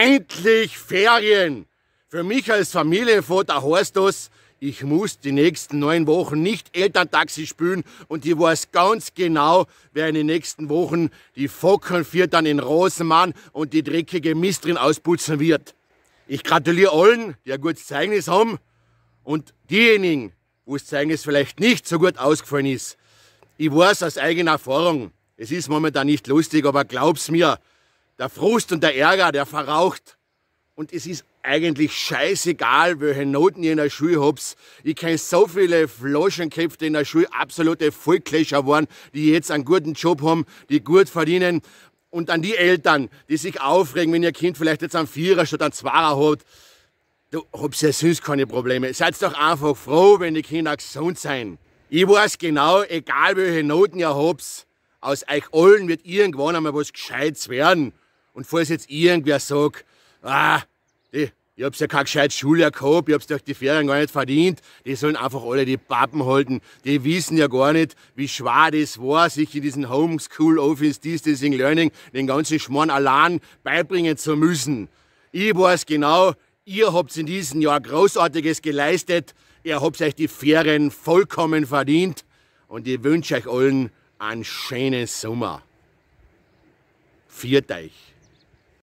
endlich Ferien. Für mich als Familienvater heißt das, ich muss die nächsten neun Wochen nicht Elterntaxi spülen und ich weiß ganz genau, wer in den nächsten Wochen die Focken führt dann in Rosenmann und die dreckige Mistrin ausputzen wird. Ich gratuliere allen, die ein gutes Zeugnis haben und diejenigen, wo das Zeugnis vielleicht nicht so gut ausgefallen ist. Ich weiß aus eigener Erfahrung, es ist momentan nicht lustig, aber glaub's mir, der Frust und der Ärger, der verraucht. Und es ist eigentlich scheißegal, welche Noten ich in der Schule hab's. Ich kenne so viele Flaschenköpfe, die in der Schule absolute Vollkläscher waren, die jetzt einen guten Job haben, die gut verdienen. Und an die Eltern, die sich aufregen, wenn ihr Kind vielleicht jetzt einen Vierer statt einen Zweier hat. Du habt ja sonst keine Probleme. Seid doch einfach froh, wenn die Kinder gesund sein. Ich weiß genau, egal welche Noten ihr habt, aus euch allen wird irgendwann einmal was Gescheites werden. Und falls jetzt irgendwer sagt, ah, ich, ich hab's ja keine gescheite Schule gehabt, ich hab's durch die Ferien gar nicht verdient, die sollen einfach alle die Pappen halten. Die wissen ja gar nicht, wie schwer das war, sich in diesen Homeschool Office Distancing Learning den ganzen Schmarrn allein beibringen zu müssen. Ich weiß genau, ihr habt in diesem Jahr Großartiges geleistet, ihr habt euch die Ferien vollkommen verdient und ich wünsche euch allen einen schönen Sommer. Viert euch!